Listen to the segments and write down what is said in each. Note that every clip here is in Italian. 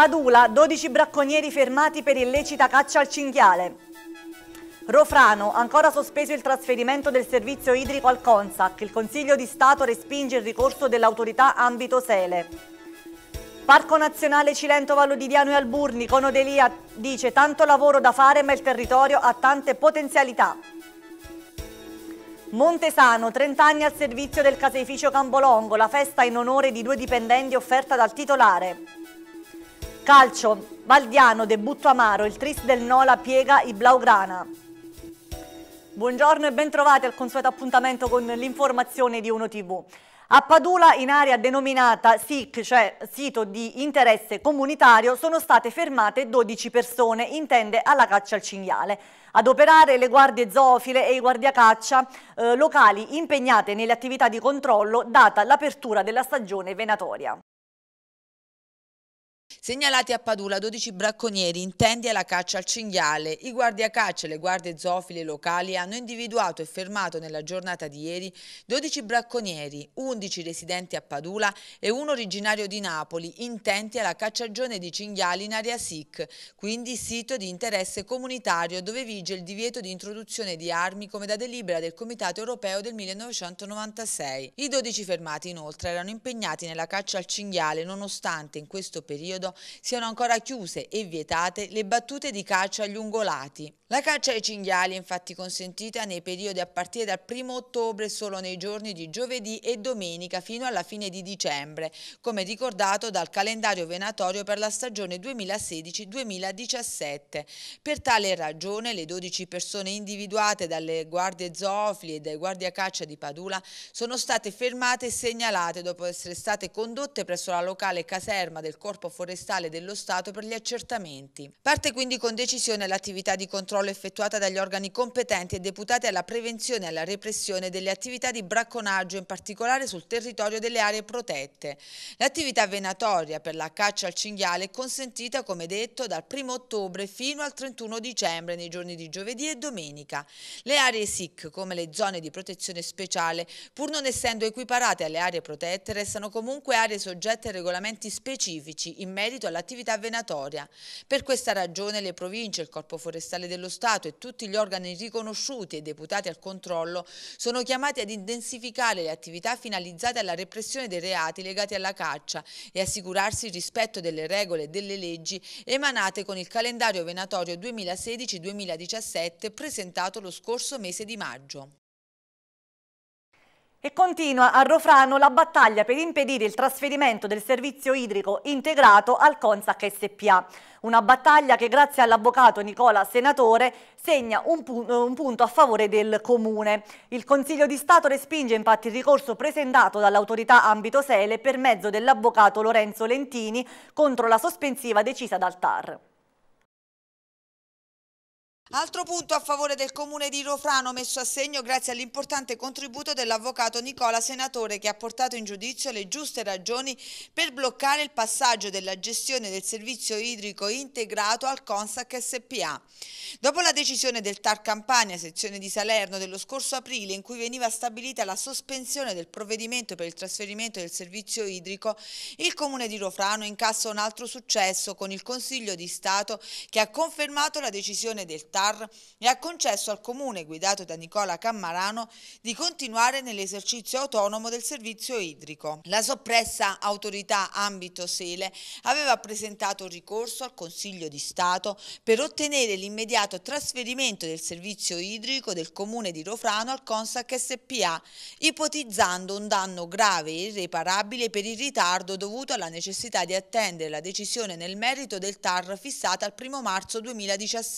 Padula, 12 bracconieri fermati per illecita caccia al cinghiale. Rofrano, ancora sospeso il trasferimento del servizio idrico al Consac. Il Consiglio di Stato respinge il ricorso dell'autorità ambito Sele. Parco Nazionale Cilento Vallodiviano e Alburni, Conodelia dice tanto lavoro da fare ma il territorio ha tante potenzialità. Montesano, 30 anni al servizio del caseificio Cambolongo, la festa in onore di due dipendenti offerta dal titolare. Calcio, Valdiano, debutto amaro, il tris del Nola piega i Blaugrana. Buongiorno e bentrovati al consueto appuntamento con l'informazione di Uno TV. A Padula, in area denominata SIC, cioè sito di interesse comunitario, sono state fermate 12 persone, intende alla caccia al cinghiale. Ad operare le guardie zoofile e i guardiacaccia eh, locali impegnate nelle attività di controllo data l'apertura della stagione venatoria. Segnalati a Padula 12 bracconieri intendi alla caccia al cinghiale. I guardiacaccia e le guardie zoofile locali hanno individuato e fermato nella giornata di ieri 12 bracconieri, 11 residenti a Padula e uno originario di Napoli intenti alla cacciagione di cinghiali in area SIC, quindi sito di interesse comunitario dove vige il divieto di introduzione di armi come da delibera del Comitato Europeo del 1996. I 12 fermati inoltre erano impegnati nella caccia al cinghiale nonostante in questo periodo siano ancora chiuse e vietate le battute di caccia agli ungolati. La caccia ai cinghiali è infatti consentita nei periodi a partire dal 1 ottobre solo nei giorni di giovedì e domenica fino alla fine di dicembre, come ricordato dal calendario venatorio per la stagione 2016-2017. Per tale ragione le 12 persone individuate dalle guardie zoofili e dai guardia caccia di Padula sono state fermate e segnalate dopo essere state condotte presso la locale caserma del Corpo Forestale forestale dello Stato per gli accertamenti. Parte quindi con decisione l'attività di controllo effettuata dagli organi competenti e deputati alla prevenzione e alla repressione delle attività di bracconaggio, in particolare sul territorio delle aree protette. L'attività venatoria per la caccia al cinghiale è consentita, come detto, dal 1 ottobre fino al 31 dicembre nei giorni di giovedì e domenica. Le aree SIC, come le zone di protezione speciale, pur non essendo equiparate alle aree protette, restano comunque aree soggette a regolamenti specifici in merito merito all'attività venatoria. Per questa ragione le province, il Corpo Forestale dello Stato e tutti gli organi riconosciuti e deputati al controllo sono chiamati ad intensificare le attività finalizzate alla repressione dei reati legati alla caccia e assicurarsi il rispetto delle regole e delle leggi emanate con il calendario venatorio 2016-2017 presentato lo scorso mese di maggio. E continua a Rofrano la battaglia per impedire il trasferimento del servizio idrico integrato al Consac SPA. Una battaglia che grazie all'avvocato Nicola Senatore segna un, pu un, punto a favore del Comune. Il Consiglio di Stato respinge infatti il ricorso presentato dall'autorità ambito Sele per mezzo dell'avvocato Lorenzo Lentini contro la sospensiva decisa dal TAR. Altro punto a favore del comune di Rofrano messo a segno grazie all'importante contributo dell'avvocato Nicola Senatore che ha portato in giudizio le giuste ragioni per bloccare il passaggio della gestione del servizio idrico integrato al Consac SPA. Dopo la decisione del TAR Campania, sezione di Salerno, dello scorso aprile in cui veniva stabilita la sospensione del provvedimento per il trasferimento del servizio idrico, il comune di Rofrano incassa un altro successo con il Consiglio di Stato che ha confermato la decisione del TAR Star e ha concesso al comune guidato da Nicola Cammarano di continuare nell'esercizio autonomo del servizio idrico. La soppressa autorità ambito Sele aveva presentato ricorso al Consiglio di Stato per ottenere l'immediato trasferimento del servizio idrico del comune di Rofrano al Consac SPA, ipotizzando un danno grave e irreparabile per il ritardo dovuto alla necessità di attendere la decisione nel merito del TAR fissata al 1 marzo 2017.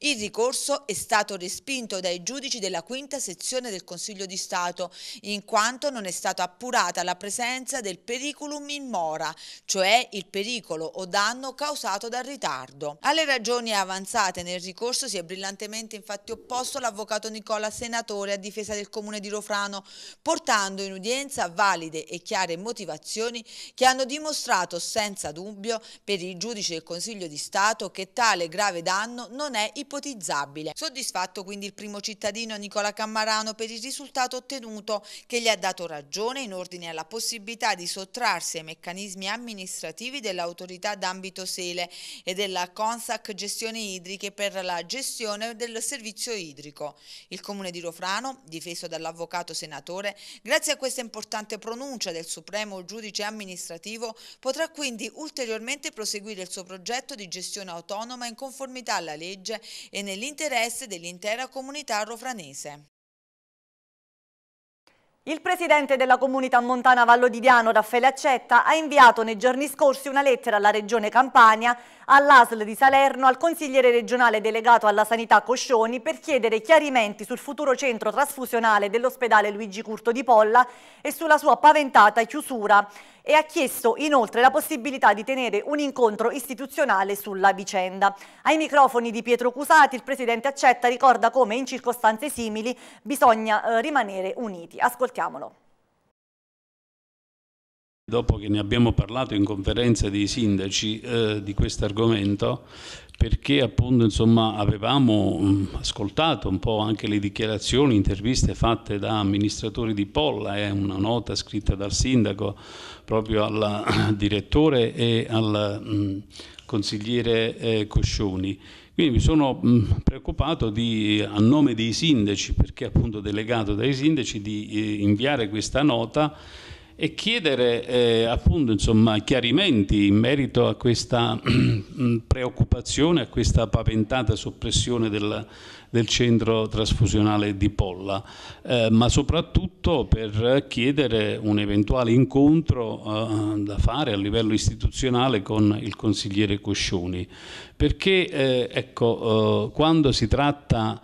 Il ricorso è stato respinto dai giudici della quinta sezione del Consiglio di Stato, in quanto non è stata appurata la presenza del periculum in mora, cioè il pericolo o danno causato dal ritardo. Alle ragioni avanzate nel ricorso si è brillantemente infatti opposto l'avvocato Nicola Senatore a difesa del Comune di Rofrano, portando in udienza valide e chiare motivazioni che hanno dimostrato senza dubbio per i giudici del Consiglio di Stato che tale grave danno non non è ipotizzabile. Soddisfatto quindi il primo cittadino Nicola Cammarano per il risultato ottenuto che gli ha dato ragione in ordine alla possibilità di sottrarsi ai meccanismi amministrativi dell'autorità d'ambito Sele e della Consac Gestione Idriche per la gestione del servizio idrico. Il comune di Rofrano, difeso dall'avvocato senatore, grazie a questa importante pronuncia del Supremo giudice amministrativo potrà quindi ulteriormente proseguire il suo progetto di gestione autonoma in conformità alla legge legge e nell'interesse dell'intera comunità rofranese. Il presidente della comunità montana Vallo di Diano, Raffaele Accetta, ha inviato nei giorni scorsi una lettera alla regione Campania, all'ASL di Salerno, al consigliere regionale delegato alla sanità Coscioni per chiedere chiarimenti sul futuro centro trasfusionale dell'ospedale Luigi Curto di Polla e sulla sua paventata chiusura e ha chiesto inoltre la possibilità di tenere un incontro istituzionale sulla vicenda. Ai microfoni di Pietro Cusati il Presidente Accetta ricorda come in circostanze simili bisogna eh, rimanere uniti. Ascoltiamolo dopo che ne abbiamo parlato in conferenza dei sindaci eh, di questo argomento perché appunto insomma, avevamo mh, ascoltato un po' anche le dichiarazioni, interviste fatte da amministratori di Polla, è eh, una nota scritta dal sindaco proprio al direttore e al mh, consigliere eh, Coscioni. Quindi mi sono mh, preoccupato di, a nome dei sindaci, perché appunto delegato dai sindaci, di eh, inviare questa nota e chiedere eh, appunto, insomma, chiarimenti in merito a questa mm, preoccupazione, a questa paventata soppressione del, del centro trasfusionale di Polla, eh, ma soprattutto per chiedere un eventuale incontro eh, da fare a livello istituzionale con il consigliere Coscioni, perché eh, ecco, eh, quando si tratta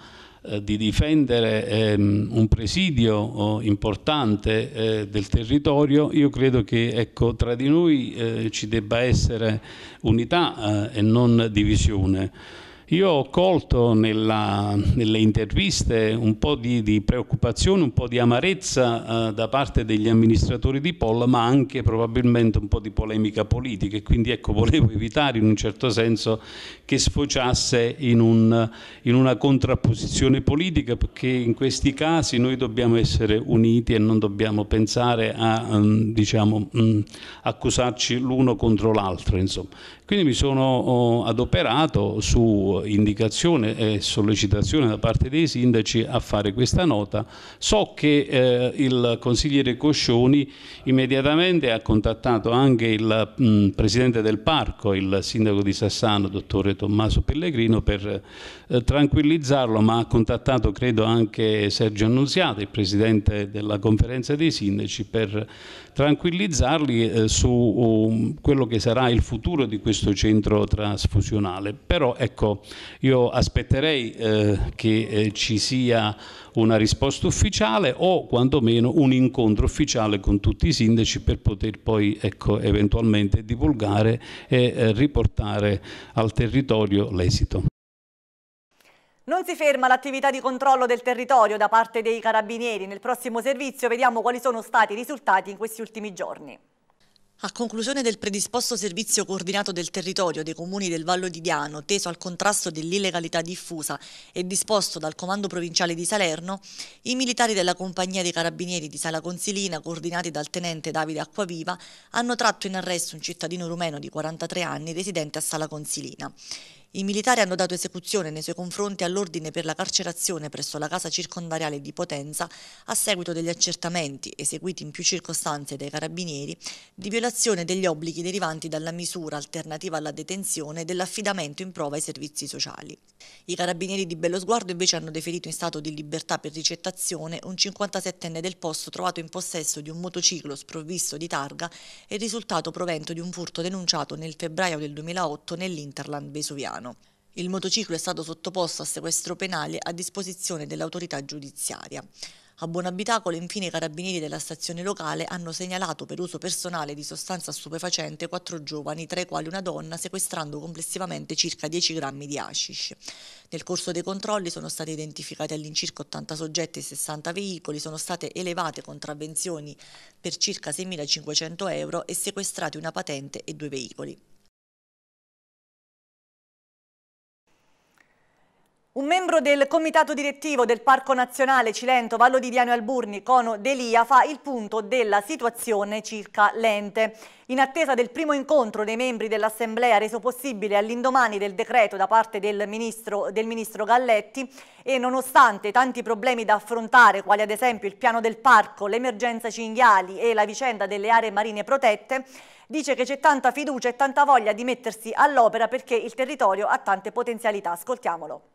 eh, di difendere ehm, un presidio oh, importante eh, del territorio, io credo che ecco, tra di noi eh, ci debba essere unità eh, e non divisione. Io ho colto nella, nelle interviste un po' di, di, preoccupazione, un po' di amarezza eh, da parte degli amministratori di Polla, ma anche probabilmente un po' di polemica politica e quindi ecco, volevo evitare in un certo senso che sfociasse in, un, in una contrapposizione politica perché in questi casi noi dobbiamo essere uniti e non dobbiamo pensare a um, diciamo, um, accusarci l'uno contro l'altro. Quindi mi sono oh, adoperato su eh, indicazione e sollecitazione da parte dei sindaci a fare questa nota. So che eh, il consigliere Coscioni immediatamente ha contattato anche il mh, mm, presidente del parco, il sindaco di Sassano, dottore Tommaso Pellegrino, per eh, tranquillizzarlo, ma ha contattato credo anche Sergio Annunziato, il presidente della conferenza dei sindaci, per tranquillizzarli eh, su um, quello che sarà il futuro di questo centro trasfusionale. Però ecco, io aspetterei eh, che eh, ci sia una risposta ufficiale o quantomeno un incontro ufficiale con tutti i sindaci per poter poi ecco, eventualmente divulgare e eh, riportare al territorio l'esito. Non si ferma l'attività di controllo del territorio da parte dei carabinieri. Nel prossimo servizio vediamo quali sono stati i risultati in questi ultimi giorni. A conclusione del predisposto servizio coordinato del territorio dei comuni del Vallo di Diano, teso al contrasto dell'illegalità diffusa e disposto dal Comando Provinciale di Salerno, i militari della Compagnia dei Carabinieri di Sala Consilina, coordinati dal tenente Davide Acquaviva, hanno tratto in arresto un cittadino rumeno di 43 anni residente a Sala Consilina. I militari hanno dato esecuzione nei suoi confronti all'ordine per la carcerazione presso la casa circondariale di Potenza a seguito degli accertamenti, eseguiti in più circostanze dai carabinieri, di violazione degli obblighi derivanti dalla misura alternativa alla detenzione dell'affidamento in prova ai servizi sociali. I carabinieri di Bellosguardo invece hanno deferito in stato di libertà per ricettazione un 57enne del posto trovato in possesso di un motociclo sprovvisto di targa e risultato provento di un furto denunciato nel febbraio del 2008 nell'Interland vesuviano. Milano. Il motociclo è stato sottoposto a sequestro penale a disposizione dell'autorità giudiziaria. A buon abitacolo, infine, i carabinieri della stazione locale hanno segnalato per uso personale di sostanza stupefacente quattro giovani, tra i quali una donna, sequestrando complessivamente circa 10 grammi di hashish. Nel corso dei controlli sono stati identificati all'incirca 80 soggetti e 60 veicoli, sono state elevate contravvenzioni per circa 6.500 euro e sequestrati una patente e due veicoli. Un membro del comitato direttivo del Parco Nazionale Cilento Vallo di Diano Alburni, Cono Delia, fa il punto della situazione circa l'ente. In attesa del primo incontro dei membri dell'Assemblea reso possibile all'indomani del decreto da parte del ministro, del ministro Galletti e nonostante tanti problemi da affrontare, quali ad esempio il piano del parco, l'emergenza cinghiali e la vicenda delle aree marine protette, dice che c'è tanta fiducia e tanta voglia di mettersi all'opera perché il territorio ha tante potenzialità. Ascoltiamolo.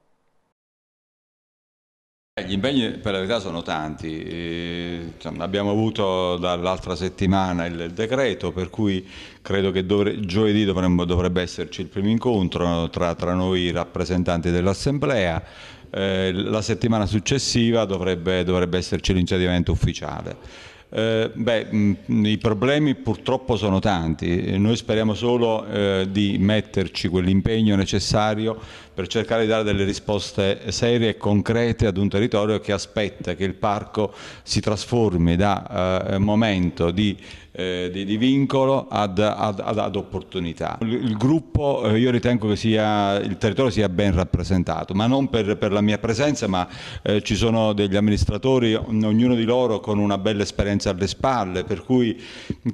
Eh, gli impegni per la verità sono tanti, eh, abbiamo avuto dall'altra settimana il decreto per cui credo che dovre, giovedì dovremmo, dovrebbe esserci il primo incontro tra, tra noi rappresentanti dell'Assemblea, eh, la settimana successiva dovrebbe, dovrebbe esserci l'incedimento ufficiale. Eh, beh, i problemi purtroppo sono tanti, noi speriamo solo eh, di metterci quell'impegno necessario per cercare di dare delle risposte serie e concrete ad un territorio che aspetta che il parco si trasformi da eh, momento di, eh, di, di vincolo ad, ad, ad, opportunità. Il, il gruppo eh, io ritengo che sia, il territorio sia ben rappresentato, ma non per, per la mia presenza, ma eh, ci sono degli amministratori, ognuno di loro con una bella esperienza alle spalle, per cui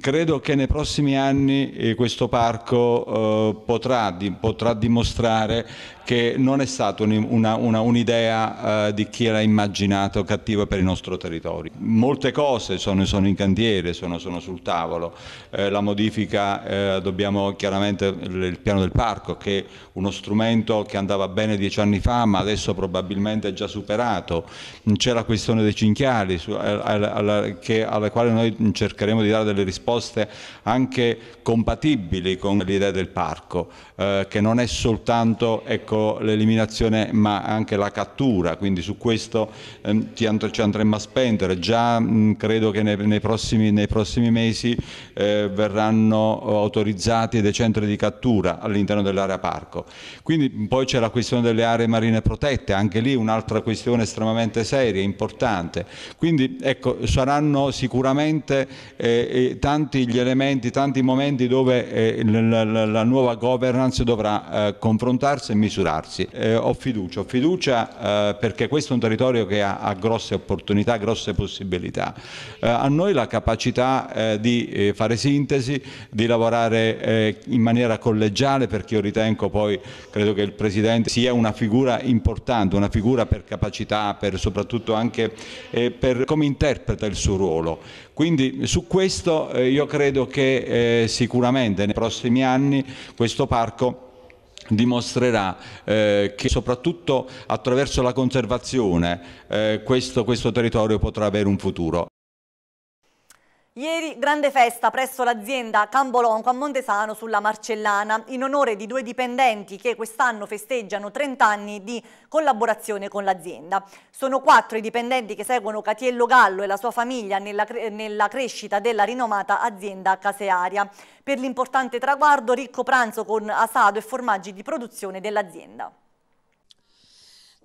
credo che nei prossimi anni eh, questo parco eh, potrà, di, potrà dimostrare che che non è stata un'idea eh, di chi era immaginato cattiva per il nostro territorio. Molte cose sono, sono in cantiere, sono, sono sul tavolo, eh, la modifica, eh, dobbiamo chiaramente il piano del parco che è uno strumento che andava bene dieci anni fa ma adesso probabilmente è già superato, c'è la questione dei cinchiali su, alla, alla, che, alla quale noi cercheremo di dare delle risposte anche compatibili con l'idea del parco, eh, che non è soltanto ecco, l'eliminazione ma anche la cattura, quindi su questo ehm, ci andremo a spendere. Già mh, credo che nei, nei, prossimi, nei prossimi, mesi eh, verranno autorizzati dei centri di cattura all'interno dell'area parco. Quindi poi c'è la questione delle aree marine protette, anche lì un'altra questione estremamente seria, importante. Quindi ecco, saranno sicuramente eh, eh tanti gli elementi, tanti i momenti dove eh, la, la, la, nuova governance dovrà eh, confrontarsi e misurarsi. Eh, ho fiducia, ho fiducia eh, perché questo è un territorio che ha, ha grosse opportunità, grosse possibilità. a noi la capacità di fare sintesi, di lavorare in maniera collegiale perché io ritengo poi credo che il Presidente sia una figura importante, una figura per capacità, per, soprattutto anche eh, per come interpreta il suo ruolo. Quindi su questo eh, io credo che eh, sicuramente nei prossimi anni questo parco dimostrerà eh, che soprattutto attraverso la conservazione eh, questo, questo territorio potrà avere un futuro. Ieri grande festa presso l'azienda Cambolonco a Montesano sulla Marcellana in onore di due dipendenti che quest'anno festeggiano 30 anni di collaborazione con l'azienda. Sono quattro i dipendenti che seguono Catiello Gallo e la sua famiglia nella, cre nella crescita della rinomata azienda casearia per l'importante traguardo ricco pranzo con asado e formaggi di produzione dell'azienda.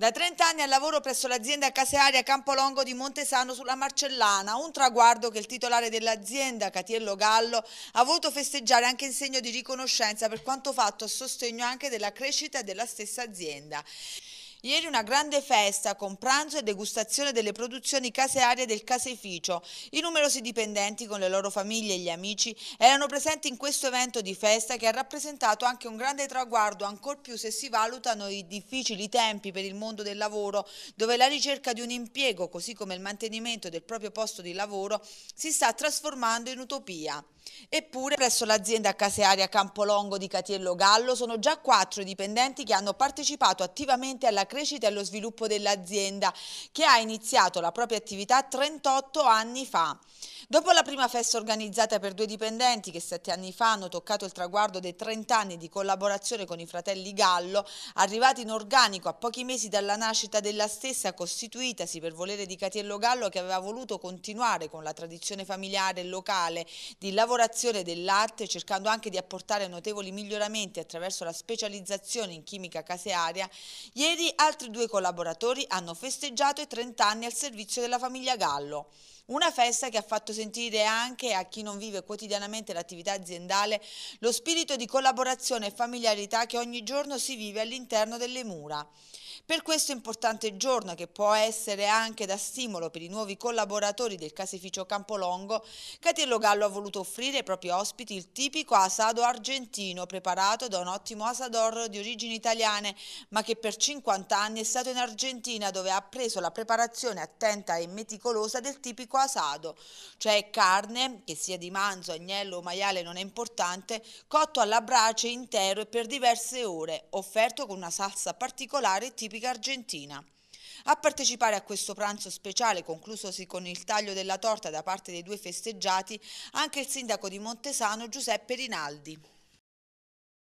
Da 30 anni al lavoro presso l'azienda casearia Campolongo di Montesano sulla Marcellana, un traguardo che il titolare dell'azienda, Catiello Gallo, ha voluto festeggiare anche in segno di riconoscenza per quanto fatto a sostegno anche della crescita della stessa azienda. Ieri una grande festa con pranzo e degustazione delle produzioni casearie del caseificio. I numerosi dipendenti con le loro famiglie e gli amici erano presenti in questo evento di festa che ha rappresentato anche un grande traguardo, ancor più se si valutano i difficili tempi per il mondo del lavoro, dove la ricerca di un impiego, così come il mantenimento del proprio posto di lavoro, si sta trasformando in utopia. Eppure presso l'azienda casearia Campolongo di Catiello Gallo sono già quattro dipendenti che hanno partecipato attivamente alla crescita e allo sviluppo dell'azienda che ha iniziato la propria attività 38 anni fa. Dopo la prima festa organizzata per due dipendenti che sette anni fa hanno toccato il traguardo dei 30 anni di collaborazione con i fratelli Gallo, arrivati in organico a pochi mesi dalla nascita della stessa, costituitasi per volere di Catiello Gallo che aveva voluto continuare con la tradizione familiare e locale di lavorazione del latte, cercando anche di apportare notevoli miglioramenti attraverso la specializzazione in chimica casearia, ieri altri due collaboratori hanno festeggiato i 30 anni al servizio della famiglia Gallo. Una festa che ha fatto sentire anche a chi non vive quotidianamente l'attività aziendale lo spirito di collaborazione e familiarità che ogni giorno si vive all'interno delle mura. Per questo importante giorno che può essere anche da stimolo per i nuovi collaboratori del caseificio Campolongo, Catello Gallo ha voluto offrire ai propri ospiti il tipico asado argentino preparato da un ottimo asador di origini italiane, ma che per 50 anni è stato in Argentina dove ha preso la preparazione attenta e meticolosa del tipico asado, cioè carne, che sia di manzo, agnello o maiale non è importante, cotto alla brace intero e per diverse ore, offerto con una salsa particolare tipica Repubblica Argentina. A partecipare a questo pranzo speciale, conclusosi con il taglio della torta da parte dei due festeggiati, anche il sindaco di Montesano Giuseppe Rinaldi.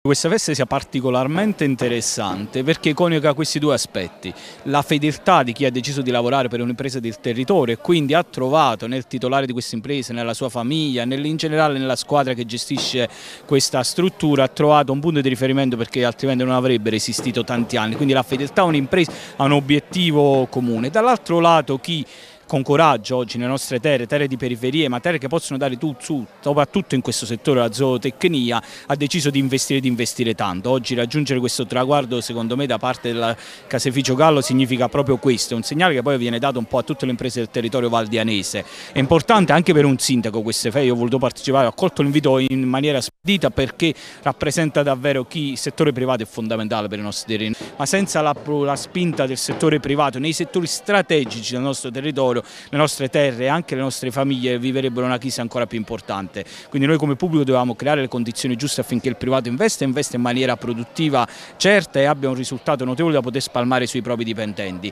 Questa festa sia particolarmente interessante perché coniuga questi due aspetti, la fedeltà di chi ha deciso di lavorare per un'impresa del territorio e quindi ha trovato nel titolare di questa impresa, nella sua famiglia, in generale nella squadra che gestisce questa struttura, ha trovato un punto di riferimento perché altrimenti non avrebbe resistito tanti anni, quindi la fedeltà a un'impresa, a un obiettivo comune. Dall'altro lato chi con coraggio oggi nelle nostre terre, terre di periferie, ma terre che possono dare tutto, soprattutto in questo settore la zootecnia, ha deciso di investire di investire tanto. Oggi raggiungere questo traguardo secondo me da parte del caseificio Gallo significa proprio questo, è un segnale che poi viene dato un po' a tutte le imprese del territorio valdianese. È importante anche per un sindaco queste ferie, io ho voluto partecipare, ho accolto l'invito in maniera spedita perché rappresenta davvero chi il settore privato è fondamentale per i nostri terreni, ma senza la, la spinta del settore privato nei settori strategici del nostro territorio le nostre terre e anche le nostre famiglie viverebbero una crisi ancora più importante. Quindi noi come pubblico dovevamo creare le condizioni giuste affinché il privato investa, investa in maniera produttiva, certa e abbia un risultato notevole da poter spalmare sui propri dipendenti.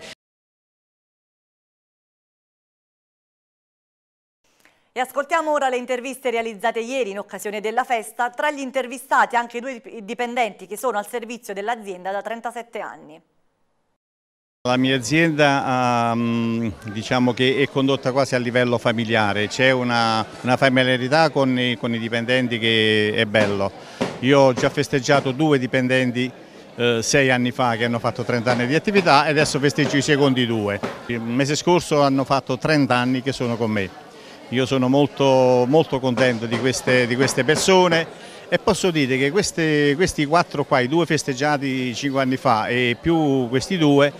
E ascoltiamo ora le interviste realizzate ieri in occasione della festa, tra gli intervistati anche due dipendenti che sono al servizio dell'azienda da 37 anni. La mia azienda ehm, diciamo è condotta quasi a livello familiare, c'è una, una, familiarità con i, con i, dipendenti che è bello. Io ho già festeggiato due dipendenti eh, sei anni fa che hanno fatto 30 anni di attività e adesso festeggio i secondi due. Il mese scorso hanno fatto 30 anni che sono con me. Io sono molto, molto contento di queste, di queste persone e posso dire che queste, questi quattro qua, i due festeggiati cinque anni fa e più questi due,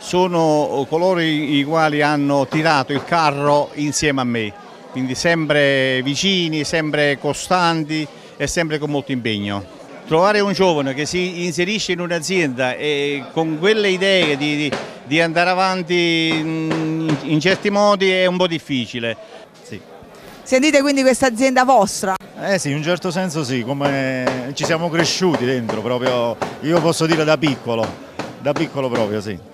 sono coloro i quali hanno tirato il carro insieme a me, quindi sempre vicini, sempre costanti e sempre con molto impegno. Trovare un giovane che si inserisce in un'azienda e con quelle idee di, di, di andare avanti in, mm, in certi modi è un po' difficile. Sì. Sentite quindi questa azienda vostra? Eh sì, in un certo senso sì, come ci siamo cresciuti dentro proprio, io posso dire da piccolo, da piccolo proprio sì.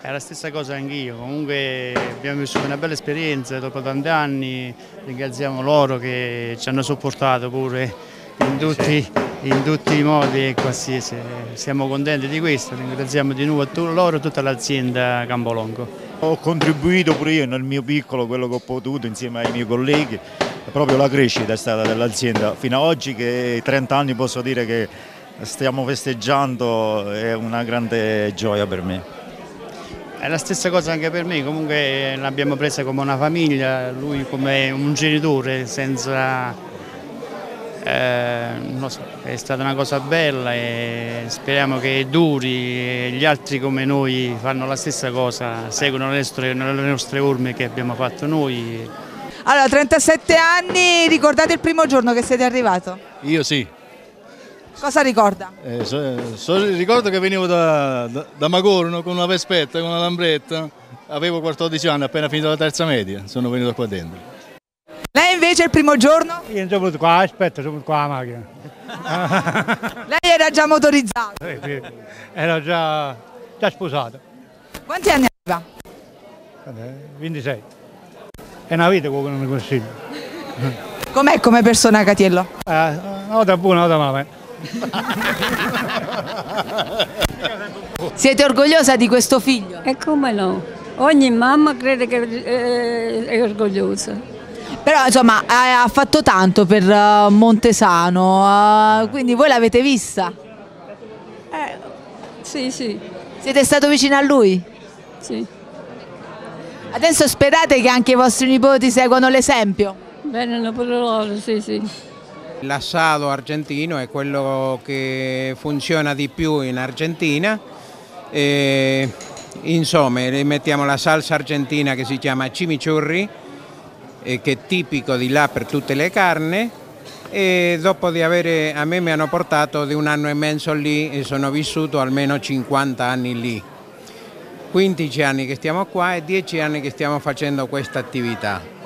È la stessa cosa anch'io, comunque abbiamo vissuto una bella esperienza dopo tanti anni, ringraziamo loro che ci hanno sopportato pure in tutti, in tutti i modi e qualsiasi, siamo contenti di questo, ringraziamo di nuovo loro e tutta l'azienda Campolongo. Ho contribuito pure io nel mio piccolo, quello che ho potuto insieme ai miei colleghi, proprio la crescita è stata dell'azienda fino ad oggi che 30 anni posso dire che stiamo festeggiando è una grande gioia per me. È la stessa cosa anche per me, comunque l'abbiamo presa come una famiglia, lui come un genitore, senza, eh, so, è stata una cosa bella e speriamo che duri, gli altri come noi fanno la stessa cosa, seguono le nostre, le nostre orme che abbiamo fatto noi. Allora, 37 anni, ricordate il primo giorno che siete arrivato? Io sì, Cosa ricorda? Eh, so, so, ricordo che venivo da, da, da Magorno con una vespetta, con una lambretta, avevo 14 anni, appena finito la terza media, sono venuto qua dentro. Lei invece il primo giorno? Io sono venuto qua, aspetta, sono venuto qua la macchina. lei era già motorizzato? Sì, sì. Era già, già sposato. Quanti anni aveva? 26. È una vita quello non mi consiglio. Com'è come persona Catiello? Eh, una volta buona, una volta male. Siete orgogliosa di questo figlio? E come no? Ogni mamma crede che eh, è orgogliosa. Però insomma ha fatto tanto per eh, Montesano, eh, quindi voi l'avete vista? Eh, sì, sì. Siete stato vicino a lui? Sì. Adesso sperate che anche i vostri nipoti seguano l'esempio? Bene, non loro, sì, sì. L'assado argentino è quello che funziona di più in Argentina. E, insomma, mettiamo la salsa argentina che si chiama chimichurri, che è tipico di là per tutte le carni. E dopo di avere, a me mi hanno portato di un anno e mezzo lì e sono vissuto almeno 50 anni lì. 15 anni che stiamo qua e 10 anni che stiamo facendo questa attività.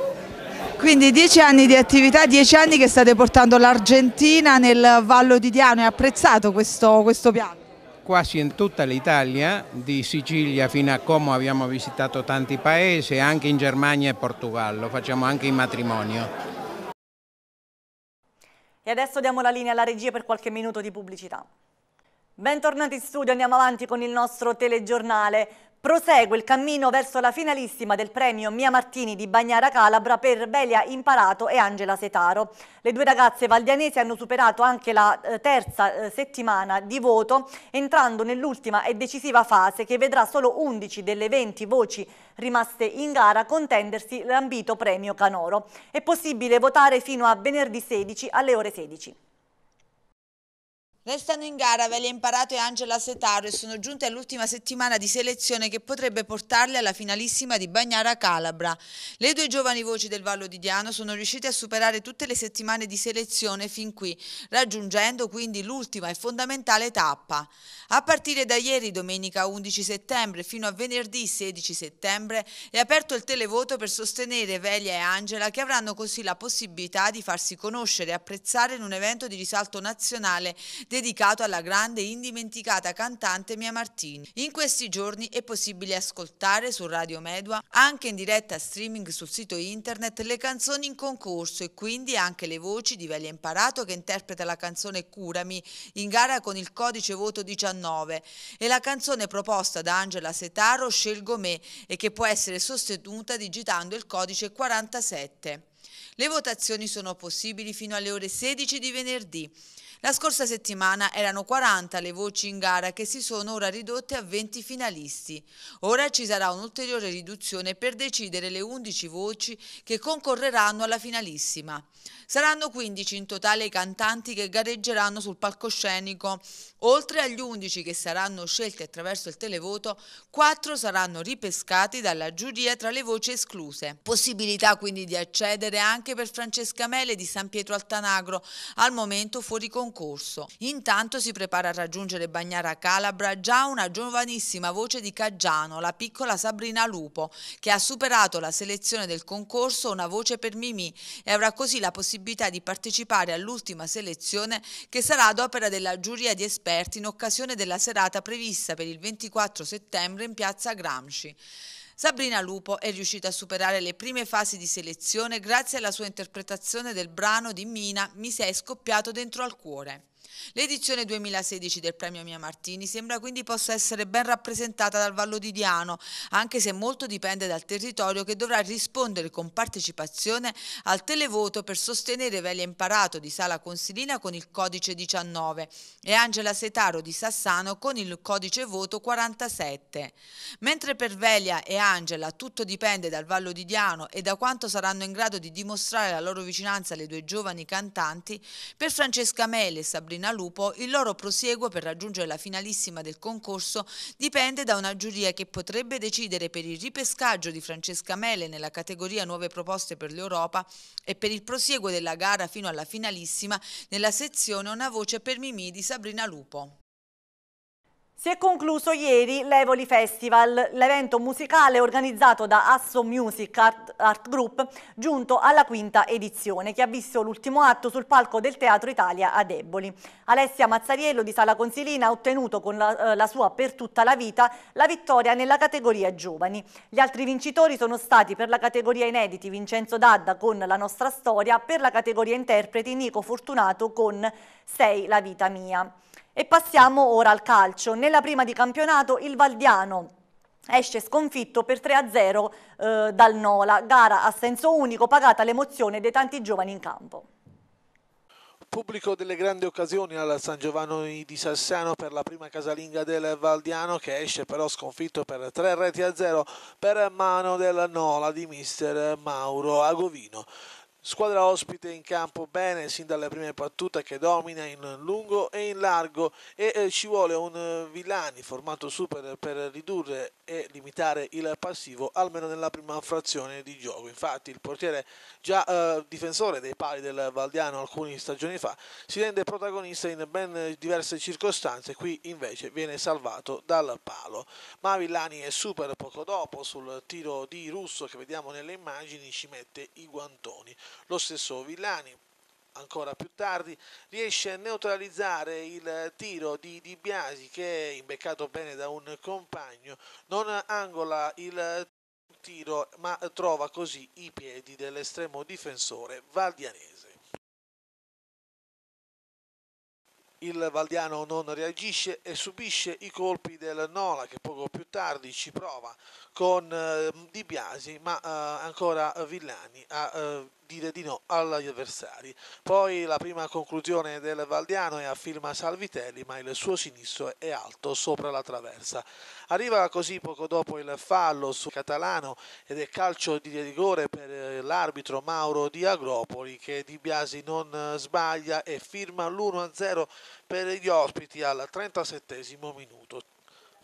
Quindi dieci anni di attività, dieci anni che state portando l'Argentina nel Vallo di Diano, è apprezzato questo, questo piano? Quasi in tutta l'Italia, di Sicilia fino a Como abbiamo visitato tanti paesi, anche in Germania e Portogallo, facciamo anche in matrimonio. E adesso diamo la linea alla regia per qualche minuto di pubblicità. Bentornati in studio, andiamo avanti con il nostro telegiornale. Prosegue il cammino verso la finalissima del premio Mia Martini di Bagnara Calabra per Belia Imparato e Angela Setaro. Le due ragazze valdianesi hanno superato anche la eh, terza eh, settimana di voto, entrando nell'ultima e decisiva fase che vedrà solo 11 delle 20 voci rimaste in gara contendersi l'ambito premio Canoro. È possibile votare fino a venerdì 16 alle ore 16. Restano in gara Velia Imparato e Angela Setaro e sono giunte all'ultima settimana di selezione che potrebbe portarle alla finalissima di Bagnara Calabra. Le due giovani voci del Vallo di Diano sono riuscite a superare tutte le settimane di selezione fin qui, raggiungendo quindi l'ultima e fondamentale tappa. A partire da ieri, domenica 11 settembre, fino a venerdì 16 settembre, è aperto il televoto per sostenere Velia e Angela che avranno così la possibilità di farsi conoscere e apprezzare in un evento di risalto nazionale dedicato alla grande e indimenticata cantante Mia Martini. In questi giorni è possibile ascoltare su Radio Medua, anche in diretta streaming sul sito internet, le canzoni in concorso e quindi anche le voci di Velia Imparato che interpreta la canzone Curami in gara con il codice voto 19 e la canzone proposta da Angela Setaro Scelgo me e che può essere sostenuta digitando il codice 47. Le votazioni sono possibili fino alle ore 16 di venerdì. La scorsa settimana erano 40 le voci in gara che si sono ora ridotte a 20 finalisti. Ora ci sarà un'ulteriore riduzione per decidere le 11 voci che concorreranno alla finalissima. Saranno 15 in totale i cantanti che gareggeranno sul palcoscenico. Oltre agli 11 che saranno scelti attraverso il televoto, 4 saranno ripescati dalla giuria tra le voci escluse. Possibilità quindi di accedere anche per Francesca Mele di San Pietro Altanagro, al momento fuori concorso concorso. Intanto si prepara a raggiungere Bagnara Calabra già una giovanissima voce di Caggiano, la piccola Sabrina Lupo, che ha superato la selezione del concorso Una voce per Mimì e avrà così la possibilità di partecipare all'ultima selezione che sarà ad opera della giuria di esperti in occasione della serata prevista per il 24 settembre in piazza Gramsci. Sabrina Lupo è riuscita a superare le prime fasi di selezione grazie alla sua interpretazione del brano di Mina Mi sei scoppiato dentro al cuore. L'edizione 2016 del premio Mia Martini sembra quindi possa essere ben rappresentata dal Vallo di Diano, anche se molto dipende dal territorio che dovrà rispondere con partecipazione al televoto per sostenere Velia Imparato di Sala Consilina con il codice 19 e Angela Setaro di Sassano con il codice voto 47. Mentre per Velia e Angela tutto dipende dal Vallo di Diano e da quanto saranno in grado di dimostrare la loro vicinanza alle due giovani cantanti, per Francesca Mele e Sabrina Marina Lupo, il loro prosieguo per raggiungere la finalissima del concorso dipende da una giuria che potrebbe decidere per il ripescaggio di Francesca Mele nella categoria Nuove proposte per l'Europa e per il prosieguo della gara fino alla finalissima nella sezione Una voce per Mimì di Sabrina Lupo. Si è concluso ieri l'Evoli Festival, l'evento musicale organizzato da Asso Music Art, Art, Group, giunto alla quinta edizione, che ha visto l'ultimo atto sul palco del Teatro Italia a Deboli. Alessia Mazzariello di Sala Consilina ha ottenuto con la, eh, la sua Per tutta la vita la vittoria nella categoria giovani. Gli altri vincitori sono stati per la categoria inediti Vincenzo Dadda con La nostra storia, per la categoria interpreti Nico Fortunato con Sei la vita mia. E passiamo ora al calcio. Nella prima di campionato il Valdiano esce sconfitto per 3-0 eh, dal Nola, gara a senso unico pagata l'emozione dei tanti giovani in campo. Pubblico delle grandi occasioni al San Giovanni di Sassano per la prima casalinga del Valdiano che esce però sconfitto per 3 reti a 0 per mano del Nola di mister Mauro Agovino. Squadra ospite in campo bene sin dalle prime battute che domina in lungo e in largo e eh, ci vuole un eh, Villani formato super per ridurre e limitare il passivo almeno nella prima frazione di gioco. Infatti il portiere già eh, difensore dei pali del Valdiano alcune stagioni fa si rende protagonista in ben diverse circostanze, qui invece viene salvato dal palo. Ma Villani è super poco dopo sul tiro di Russo che vediamo nelle immagini ci mette i guantoni. Lo stesso Villani, ancora più tardi, riesce a neutralizzare il tiro di Di Biasi che, imbeccato bene da un compagno, non angola il tiro ma trova così i piedi dell'estremo difensore valdianese. Il Valdiano non reagisce e subisce i colpi del Nola che poco più tardi ci prova con eh, Di Biasi ma eh, ancora Villani a dire di no agli avversari. Poi la prima conclusione del Valdiano è a firma Salvitelli, ma il suo sinistro è alto sopra la traversa. Arriva così poco dopo il fallo su Catalano ed è calcio di rigore per eh, l'arbitro Mauro Di Agropoli che Di Biasi non eh, sbaglia e firma l'1-0 per gli ospiti al 37 minuto.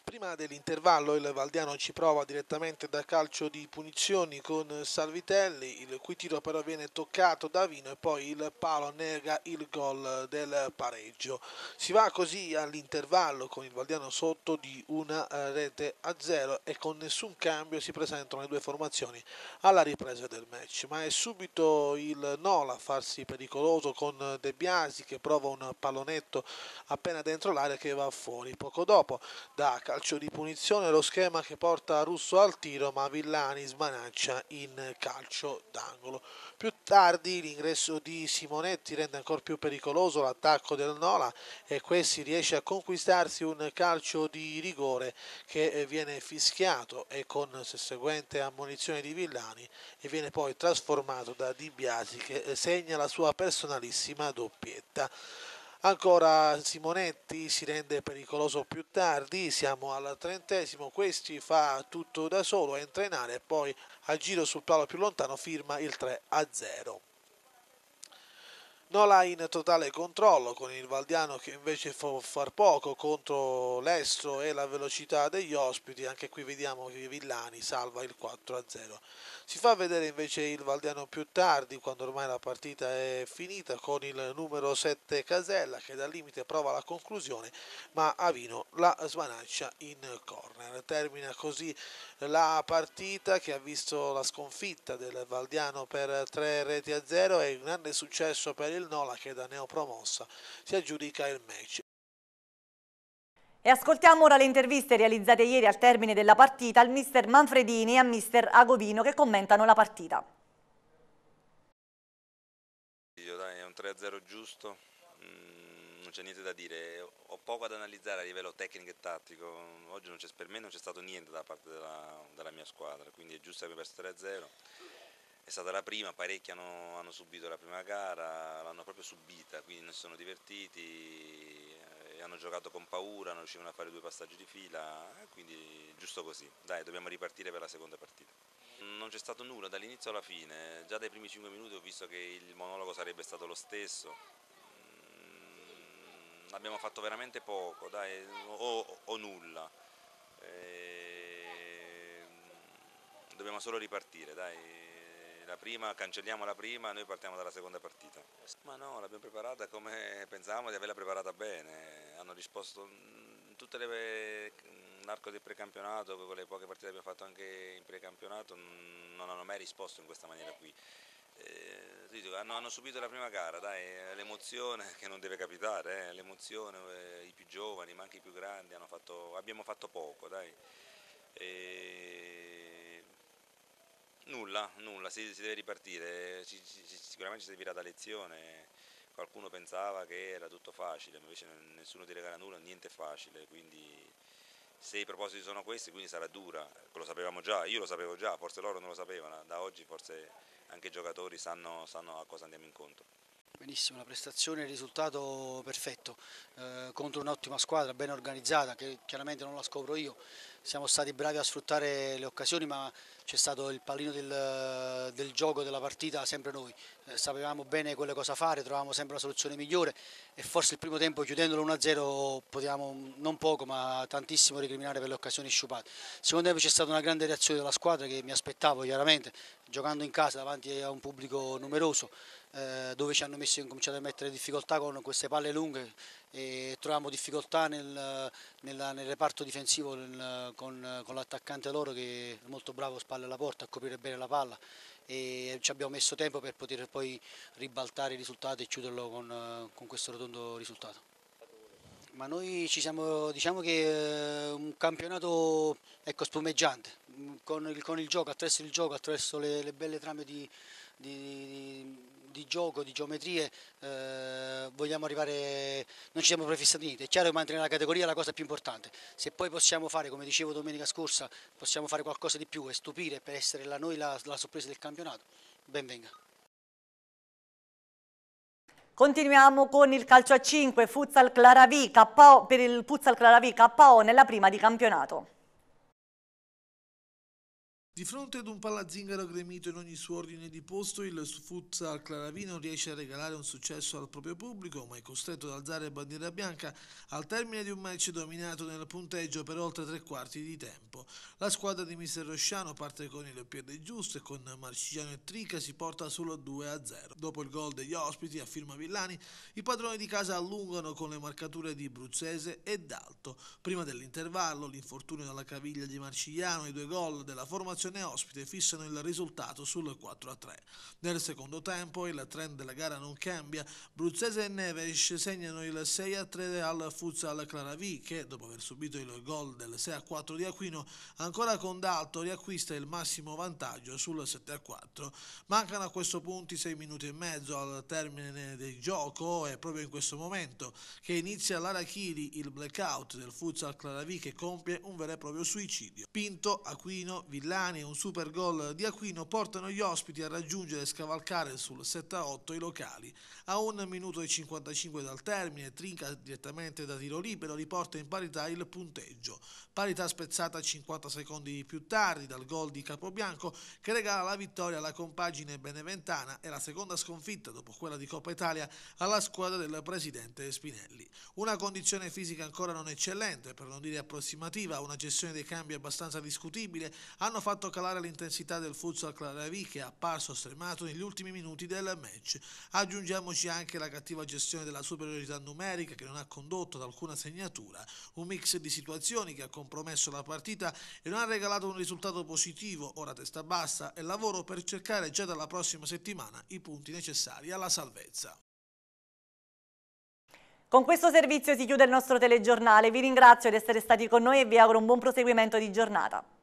Prima dell'intervallo il Valdiano ci prova direttamente da calcio di punizioni con Salvitelli, il cui tiro però viene toccato da Vino e poi il palo nega il gol del pareggio. Si va così all'intervallo con il Valdiano sotto di una eh, rete a zero e con nessun cambio si presentano le due formazioni alla ripresa del match. Ma è subito il Nola a farsi pericoloso con De Biasi che prova un pallonetto appena dentro l'area che va fuori. Poco dopo da calcio calcio di punizione, lo schema che porta Russo al tiro, ma Villani smanaccia in calcio d'angolo. Più tardi l'ingresso di Simonetti rende ancora più pericoloso l'attacco del Nola e questi riesce a conquistarsi un calcio di rigore che eh, viene fischiato e con seguente ammonizione di Villani e viene poi trasformato da Di Biasi che eh, segna la sua personalissima doppietta. Ancora Simonetti si rende pericoloso più tardi, siamo al trentesimo, questi fa tutto da solo, entra in area e poi a giro sul palo più lontano firma il 3 a 0. Nola in totale controllo con il Valdiano che invece può far poco contro l'estro e la velocità degli ospiti, anche qui vediamo che Villani salva il 4-0. Si fa vedere invece il Valdiano più tardi quando ormai la partita è finita con il numero 7 Casella che dal limite prova la conclusione ma Avino la smanaccia in corner. Termina così la partita che ha visto la sconfitta del Valdiano per 3 reti a 0 e un grande successo per il il Nola che da neopromossa si aggiudica il match. E ascoltiamo ora le interviste realizzate ieri al termine della partita al mister Manfredini e al mister Agovino che commentano la partita. Io Dai, è un 3-0 giusto, mm, non c'è niente da dire, ho poco ad analizzare a livello tecnico e tattico, oggi per me non c'è stato niente da parte della, della mia squadra, quindi è giusto che abbia 3-0 è stata la prima, parecchi hanno, hanno subito la prima gara, l'hanno proprio subita, quindi non si sono divertiti, eh, hanno giocato con paura, non riuscivano a fare due passaggi di fila, eh, quindi giusto così, dai dobbiamo ripartire per la seconda partita. Non c'è stato nulla dall'inizio alla fine, già dai primi 5 minuti ho visto che il monologo sarebbe stato lo stesso, mm, abbiamo fatto veramente poco, dai, o, o nulla. Eh, dobbiamo solo ripartire, dai la prima, cancelliamo la prima, noi partiamo dalla seconda partita. Ma no, l'abbiamo preparata come pensavamo di averla preparata bene, hanno risposto in mm, tutte le mm, l'arco del precampionato, con le poche partite che abbiamo fatto anche in precampionato, mm, non hanno mai risposto in questa maniera qui. Eh, hanno, hanno, subito la prima gara, dai, l'emozione che non deve capitare, eh, l'emozione, eh, i più giovani ma anche i più grandi fatto, abbiamo fatto poco, dai. E Nulla, nulla, si, si deve ripartire, ci, ci, sicuramente ci servirà da lezione, qualcuno pensava che era tutto facile, ma invece nessuno ti regala nulla, niente è facile, quindi se i propositi sono questi, quindi sarà dura, lo sapevamo già, io lo sapevo già, forse loro non lo sapevano, da oggi forse anche i giocatori sanno, sanno a cosa andiamo incontro. Benissimo, la prestazione, il risultato perfetto, eh, contro un'ottima squadra, ben organizzata, che chiaramente non la scopro io, siamo stati bravi a sfruttare le occasioni ma c'è stato il pallino del, del, gioco della partita sempre noi, eh, sapevamo bene quelle cosa fare, trovavamo sempre la soluzione migliore e forse il primo tempo chiudendolo 1-0 potevamo non poco ma tantissimo ricriminare per le occasioni sciupate. Secondo tempo c'è stata una grande reazione della squadra che mi aspettavo chiaramente, giocando in casa davanti a un pubblico numeroso, eh, dove ci hanno messo, cominciato a mettere difficoltà con queste palle lunghe e troviamo difficoltà nel, nella, nel reparto difensivo nel, con, con l'attaccante loro che è molto bravo a spalle alla porta a coprire bene la palla e ci abbiamo messo tempo per poter poi ribaltare i risultati e chiuderlo con, con questo rotondo risultato. Ma noi ci siamo, diciamo che è eh, un campionato ecco, spumeggiante, con il, con il gioco, attraverso il gioco, attraverso le, le belle trame di, di, di di gioco, di geometrie, eh, vogliamo arrivare, non ci siamo prefissati niente, è chiaro che mantenere la categoria è la cosa più importante, se poi possiamo fare, come dicevo domenica scorsa, possiamo fare qualcosa di più e stupire per essere la noi la, la sorpresa del campionato, ben venga. Continuiamo con il calcio a 5, Futsal Claravi, KO, per il Futsal Claravi KO nella prima di campionato. Di fronte ad un palazzingaro gremito in ogni suo ordine di posto, il futsal Claravino riesce a regalare un successo al proprio pubblico, ma è costretto ad alzare bandiera bianca al termine di un match dominato nel punteggio per oltre tre quarti di tempo. La squadra di Mister Rosciano parte con il piede giusto e con Marciano e Trica si porta solo 2-0. Dopo il gol degli ospiti a firma Villani, i padroni di casa allungano con le marcature di Bruzzese e D'Alto. Prima dell'intervallo, l'infortunio dalla caviglia di Marcigliano i due gol della formazione formazione ospite fissano il risultato sul 4-3. Nel secondo tempo il trend della gara non cambia, Bruzzese e Neves segnano il 6-3 al Futsal Claravi che dopo aver subito il gol del 6-4 di Aquino ancora con D'Alto riacquista il massimo vantaggio sul 7-4. Mancano a questo punto 6 minuti e mezzo al termine del gioco e proprio in questo momento che inizia l'Arachiri, il blackout del Futsal Claravi che compie un vero e proprio suicidio. Pinto, Aquino, Villani e un super gol di Aquino portano gli ospiti a raggiungere e scavalcare sul 7-8 i locali. A 1 minuto e 55 dal termine, Trinca direttamente da tiro libero riporta in parità il punteggio. Parità spezzata 50 secondi più tardi dal gol di Capobianco che regala la vittoria alla compagine beneventana e la seconda sconfitta dopo quella di Coppa Italia alla squadra del presidente Spinelli. Una condizione fisica ancora non eccellente, per non dire approssimativa, una gestione dei cambi abbastanza discutibile, hanno fatto fatto calare l'intensità del futsal Claravi che è apparso stremato negli ultimi minuti del match. Aggiungiamoci anche la cattiva gestione della superiorità numerica che non ha condotto ad alcuna segnatura, un mix di situazioni che ha compromesso la partita e non ha regalato un risultato positivo, ora testa bassa e lavoro per cercare già dalla prossima settimana i punti necessari alla salvezza. Con questo servizio si chiude il nostro telegiornale, vi ringrazio di essere stati con noi e vi auguro un buon proseguimento di giornata.